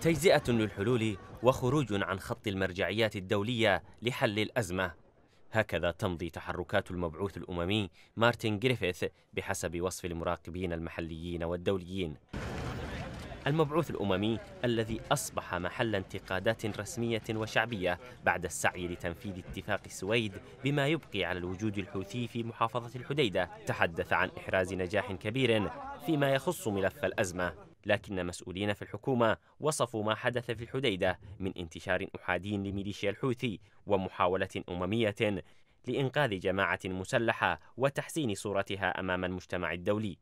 تجزئة للحلول وخروج عن خط المرجعيات الدولية لحل الأزمة هكذا تمضي تحركات المبعوث الأممي مارتن جريفيث بحسب وصف المراقبين المحليين والدوليين المبعوث الأممي الذي أصبح محل انتقادات رسمية وشعبية بعد السعي لتنفيذ اتفاق السويد بما يبقي على الوجود الحوثي في محافظة الحديدة تحدث عن إحراز نجاح كبير فيما يخص ملف الأزمة لكن مسؤولين في الحكومة وصفوا ما حدث في الحديدة من انتشار أحادي لميليشيا الحوثي ومحاولة أممية لإنقاذ جماعة مسلحة وتحسين صورتها أمام المجتمع الدولي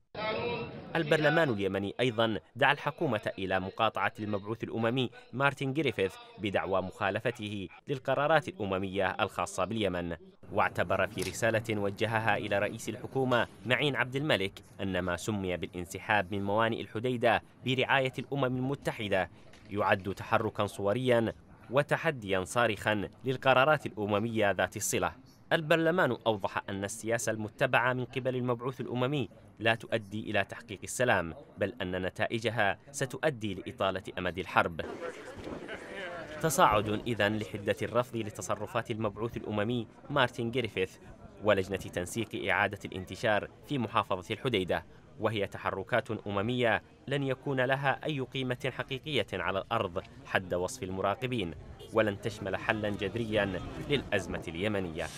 البرلمان اليمني أيضا دعا الحكومة إلى مقاطعة المبعوث الأممي مارتن جريفيث بدعوى مخالفته للقرارات الأممية الخاصة باليمن واعتبر في رسالة وجهها إلى رئيس الحكومة معين عبد الملك أن ما سمي بالانسحاب من موانئ الحديدة برعاية الأمم المتحدة يعد تحركا صوريا وتحديا صارخا للقرارات الأممية ذات الصلة البرلمان أوضح أن السياسة المتبعة من قبل المبعوث الأممي لا تؤدي إلى تحقيق السلام بل أن نتائجها ستؤدي لإطالة أمد الحرب تصاعد إذا لحدة الرفض لتصرفات المبعوث الأممي مارتن جريفيث ولجنة تنسيق إعادة الانتشار في محافظة الحديدة وهي تحركات أممية لن يكون لها أي قيمة حقيقية على الأرض حد وصف المراقبين ولن تشمل حلا جذريا للأزمة اليمنية